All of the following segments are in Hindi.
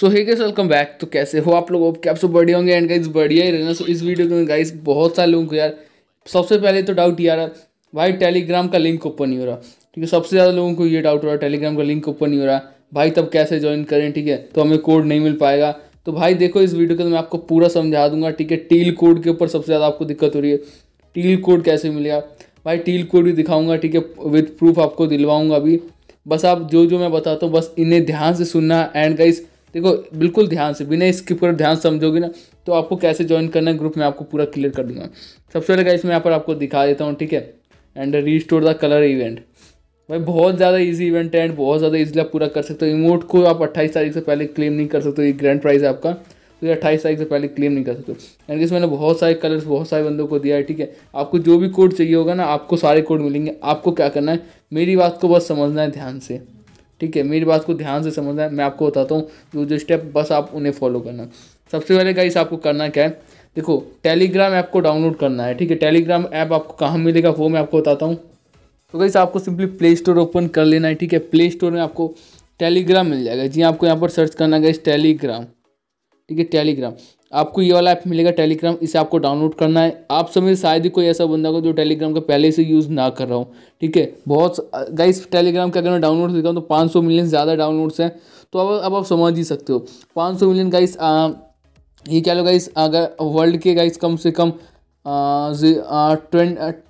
सो हे गाइस वेलकम बैक तो कैसे हो आप लोग क्या आप सब बढ़िया होंगे एंड गाइस बढ़िया ही रहना सो so, इस वीडियो के अंदर गाइस बहुत सारे लोगों को यार सबसे पहले तो डाउट यार भाई टेलीग्राम का लिंक ओपन नहीं हो रहा ठीक है सबसे ज़्यादा लोगों को ये डाउट हो रहा है टेलीग्राम का लिंक ओपन नहीं हो रहा भाई तब कैसे ज्वाइन करें ठीक है तो हमें कोड नहीं मिल पाएगा तो भाई देखो इस वीडियो के अंदर मैं आपको पूरा समझा दूंगा ठीक है टील कोड के ऊपर सबसे ज़्यादा आपको दिक्कत हो रही है टील कोड कैसे मिलेगा भाई टील कोड भी दिखाऊंगा ठीक है विथ प्रूफ आपको दिलवाऊंगा अभी बस आप जो जो मैं बताता हूँ बस इन्हें ध्यान से सुनना एंड गाइज देखो बिल्कुल ध्यान से बिना स्किप कर ध्यान समझोगे ना तो आपको कैसे ज्वाइन करना है ग्रुप में आपको पूरा क्लियर कर दूंगा सबसे पहले गाइस मैं यहाँ पर आपको दिखा देता हूँ ठीक है and store the colour event भाई बहुत ज़्यादा इजी इवेंट है एंड बहुत ज़्यादा इजीली आप पूरा कर सकते हो इमोट को आप अट्ठाईस तारीख से पहले क्लेम नहीं कर सकते ये ग्रैंड प्राइज है आपका तो ये अट्ठाईस तारीख से पहले क्लेम नहीं कर सकते एंड किस मैंने बहुत सारे कलर्स बहुत सारे बंदों को दिया है ठीक है आपको जो भी कोड चाहिए होगा ना आपको सारे कोड मिलेंगे आपको क्या करना है मेरी बात को बस समझना है ध्यान से ठीक है मेरी बात को ध्यान से समझना है मैं आपको बताता हूँ जो जो स्टेप बस आप उन्हें फॉलो करना सबसे पहले गाइस आपको करना क्या है देखो टेलीग्राम ऐप को डाउनलोड करना है ठीक है टेलीग्राम ऐप आपको कहाँ मिलेगा वो मैं आपको बताता हूँ तो गाइस आपको सिंपली प्ले स्टोर ओपन कर लेना है ठीक है प्ले स्टोर में आपको टेलीग्राम मिल जाएगा जी आपको यहाँ पर सर्च करना गाइस टेलीग्राम ठीक है टेलीग्राम आपको ये वाला ऐप मिलेगा टेलीग्राम इसे आपको डाउनलोड करना है आप समझ शायद ही कोई ऐसा बंदा होगा जो टेलीग्राम का पहले से यूज़ ना कर रहा हूँ ठीक है बहुत गाइस टेलीग्राम का अगर मैं डाउनलोड देता हूँ तो पाँच सौ मिलियन ज़्यादा डाउनलोड्स हैं तो अब अब आप समझ ही सकते हो पाँच सौ मिलियन गाइस ये क्या लो गाइस अगर वर्ल्ड के गाइस कम से कम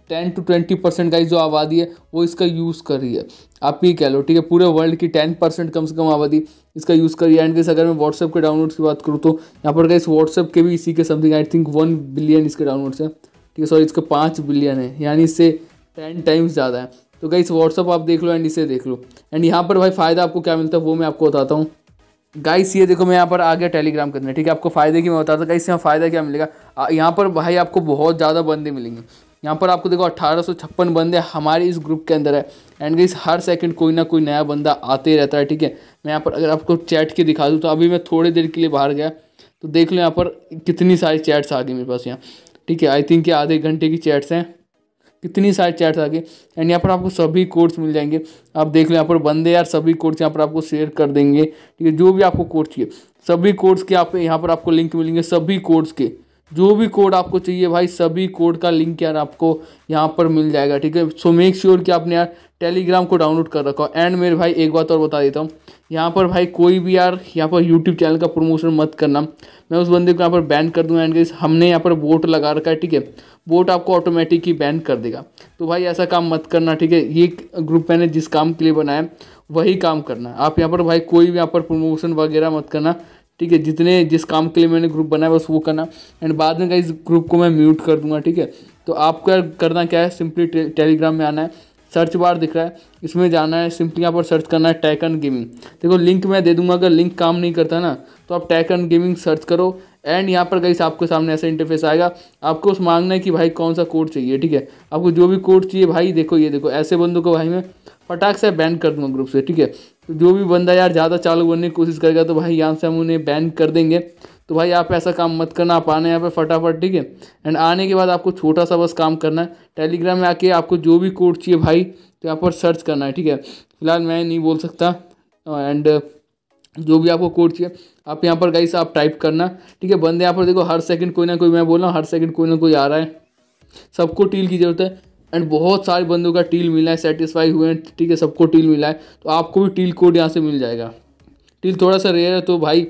टेन टू ट्वेंटी परसेंट का जो आबादी है वो इसका यूज़ कर रही है आप ये कह लो ठीक है पूरे वर्ल्ड की टेन परसेंट कम से कम आबादी इसका यूज़ कर रही है एंड गाइस अगर मैं व्हाट्सएप के डाउनलोड्स की बात करूँ तो यहाँ पर गाइस व्हाट्सएप के भी इसी के something I think one billion इसके डाउनलोड्स हैं ठीक है सॉरी इसका पाँच बिलियन है यानी इससे टेन टाइम्स ज़्यादा है तो गाइस व्हाट्सअप आप देख लो एंड इसे देख लो एंड यहाँ पर भाई फ़ायदा आपको क्या मिलता है वो मैं आपको बताता हूँ गाइस ये देखो मैं यहाँ पर आ गया टेलीग्राम करने ठीक है आपको फ़ायदे की मैं बता था गाइस यहाँ फ़ायदा क्या मिलेगा यहाँ पर भाई आपको बहुत ज़्यादा बंदे मिलेंगे यहाँ पर आपको देखो अट्ठारह बंदे हमारे इस ग्रुप के अंदर है एंड गाइस हर सेकंड कोई ना कोई नया बंदा आते ही रहता है ठीक है मैं यहाँ पर अगर आपको चैट के दिखा दूँ तो अभी मैं थोड़ी देर के लिए बाहर गया तो देख लो यहाँ पर कितनी सारी चैट्स आ गई मेरे पास यहाँ ठीक है आई थिंक ये आधे घंटे की चैट्स हैं कितनी सारी चैट्स आ गई एंड यहाँ पर आपको सभी कोर्स मिल जाएंगे आप देख लो यहाँ पर बंदे यार सभी कोर्स यहाँ पर आपको शेयर कर देंगे ठीक है जो भी आपको कोर्स चाहिए सभी कोर्स के आप यहाँ पर आपको लिंक मिलेंगे सभी कोर्स के जो भी कोड आपको चाहिए भाई सभी कोड का लिंक यार आपको यहाँ पर मिल जाएगा ठीक है सो मेक श्योर कि आपने यार टेलीग्राम को डाउनलोड कर रखा हो एंड मेरे भाई एक बात और बता देता हूँ यहाँ पर भाई कोई भी यार यहाँ पर यूट्यूब चैनल का प्रमोशन मत करना मैं उस बंदे को यहाँ पर बैन कर दूँगा एंड हमने यहाँ पर वोट लगा रखा है ठीक है वोट आपको ऑटोमेटिक ही बैन कर देगा तो भाई ऐसा काम मत करना ठीक है ये ग्रुप मैंने जिस काम के लिए बनाया वही काम करना आप यहाँ पर भाई कोई भी यहाँ पर प्रमोशन वगैरह मत करना ठीक है जितने जिस काम के लिए मैंने ग्रुप बनाया बस वो करना एंड बाद में इस ग्रुप को मैं म्यूट कर दूंगा ठीक है तो यार करना क्या है सिंपली टे, टेलीग्राम में आना है सर्च बार दिख रहा है इसमें जाना है सिंपली यहाँ पर सर्च करना है टैकन गेमिंग देखो लिंक मैं दे दूंगा अगर लिंक काम नहीं करता ना तो आप टैकन गेमिंग सर्च करो एंड यहाँ पर कहीं आपके सामने ऐसा इंटरफेस आएगा आपको उस मांगना है कि भाई कौन सा कोड चाहिए ठीक है आपको जो भी कोड चाहिए भाई देखो ये देखो ऐसे बंदों को भाई मैं फटाक से बैन कर दूंगा ग्रुप से ठीक है तो जो भी बंदा यार ज़्यादा चालू करने की कोशिश करेगा तो भाई यहाँ से हम उन्हें बैन कर देंगे तो भाई आप ऐसा काम मत करना आप आना यहाँ पे फटाफट ठीक है एंड आने के बाद आपको छोटा सा बस काम करना है टेलीग्राम में आके आपको जो भी कोड चाहिए भाई तो यहाँ पर सर्च करना है ठीक है फिलहाल मैं नहीं बोल सकता एंड जो भी आपको कोड चाहिए आप यहाँ पर गाइस आप टाइप करना ठीक है बंदे यहाँ पर देखो हर सेकंड कोई ना कोई मैं बोल रहा हूँ हर सेकंड कोई ना कोई आ रहा है सबको टील की ज़रूरत है एंड बहुत सारे बंदों का टील मिला है सेटिस्फाई हुए हैं ठीक है सबको टील मिला है तो आपको भी टील कोड यहाँ से मिल जाएगा टील थोड़ा सा रेयर है तो भाई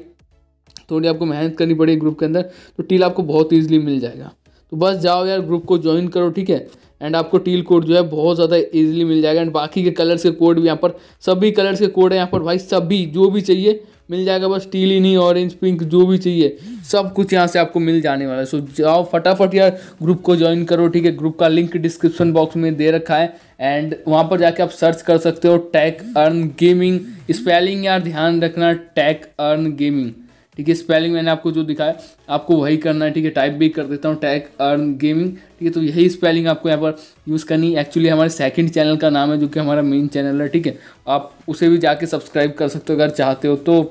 थोड़ी आपको मेहनत करनी पड़ेगी ग्रुप के अंदर तो टील आपको बहुत ईजिली मिल जाएगा तो बस जाओ यार ग्रुप को ज्वाइन करो ठीक है एंड आपको टील कोड जो है बहुत ज़्यादा ईजिली मिल जाएगा एंड बाकी के कलर्स के कोड भी यहाँ पर सभी कलर्स के कोड है यहाँ पर भाई सभी जो भी चाहिए मिल जाएगा बस टील ही नहीं ऑरेंज पिंक जो भी चाहिए सब कुछ यहाँ से आपको मिल जाने वाला है सो जाओ फटाफट यार ग्रुप को ज्वाइन करो ठीक है ग्रुप का लिंक डिस्क्रिप्शन बॉक्स में दे रखा है एंड वहाँ पर जाके आप सर्च कर सकते हो टैक अर्न गेमिंग स्पेलिंग यार ध्यान रखना टैक अर्न गेमिंग ठीक है स्पेलिंग मैंने आपको जो दिखाया आपको वही करना है ठीक है टाइप भी कर देता हूँ टैग अर्न गेमिंग ठीक है तो यही स्पेलिंग आपको यहाँ पर यूज़ करनी है एक्चुअली हमारे सेकंड चैनल का नाम है जो कि हमारा मेन चैनल है ठीक है आप उसे भी जाके सब्सक्राइब कर सकते हो अगर चाहते हो तो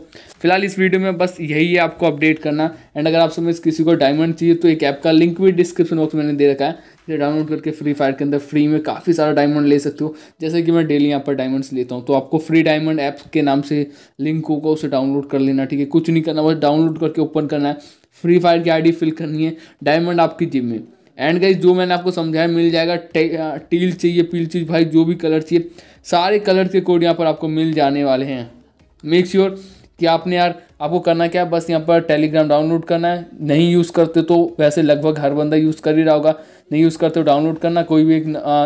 फिलहाल इस वीडियो में बस यही है आपको अपडेट करना एंड अगर आप समझ किसी को डायमंड चाहिए तो एक ऐप का लिंक भी डिस्क्रिप्शन बॉक्स में मैंने दे रखा है ये डाउनलोड करके फ्री फायर के अंदर फ्री में काफ़ी सारा डायमंड ले सकते हो जैसे कि मैं डेली यहाँ पर डायमंड्स लेता हूँ तो आपको फ्री डायमंड ऐप के नाम से लिंक होगा उसे डाउनलोड कर लेना ठीक है कुछ नहीं करना बस डाउनलोड करके ओपन करना है फ्री फायर की आईडी फिल करनी है डायमंड आपकी जिम में एंड गाइज जो मैंने आपको समझाया मिल जाएगा टील चाहिए पील चीज भाई जो भी कलर चाहिए सारे कलर के कोड यहाँ पर आपको मिल जाने वाले हैं मेक श्योर sure कि आपने यार आपको करना क्या बस यहाँ पर टेलीग्राम डाउनलोड करना है नहीं यूज़ करते तो वैसे लगभग हर बंदा यूज़ कर ही रहा होगा नहीं यूज़ करते हो तो डाउनलोड करना कोई भी एक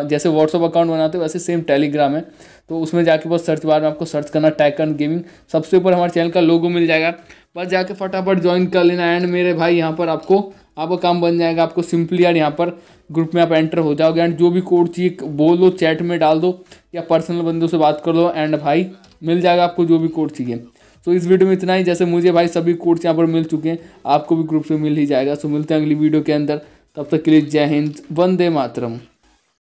जैसे व्हाट्सअप अकाउंट बनाते हो वैसे सेम टेलीग्राम है तो उसमें जाके बस सर्च बार में आपको सर्च करना टैक एंड गेमिंग सबसे ऊपर हमारे चैनल का लोगो मिल जाएगा बस जाके फटाफट ज्वाइन कर लेना एंड मेरे भाई यहाँ पर आपको आपका काम बन जाएगा आपको सिंपली यार यहाँ पर ग्रुप में आप एंटर हो जाओगे एंड जो भी कोड चाहिए बोल दो चैट में डाल दो या पर्सनल बंदों से बात कर लो एंड भाई मिल जाएगा आपको जो भी कोड चाहिए तो इस वीडियो में इतना ही जैसे मुझे भाई सभी कोर्ट्स यहाँ पर मिल चुके हैं आपको भी ग्रुप से मिल ही जाएगा सो मिलते हैं अगली वीडियो के अंदर तब तक के लिए जय हिंद वंदे मातरम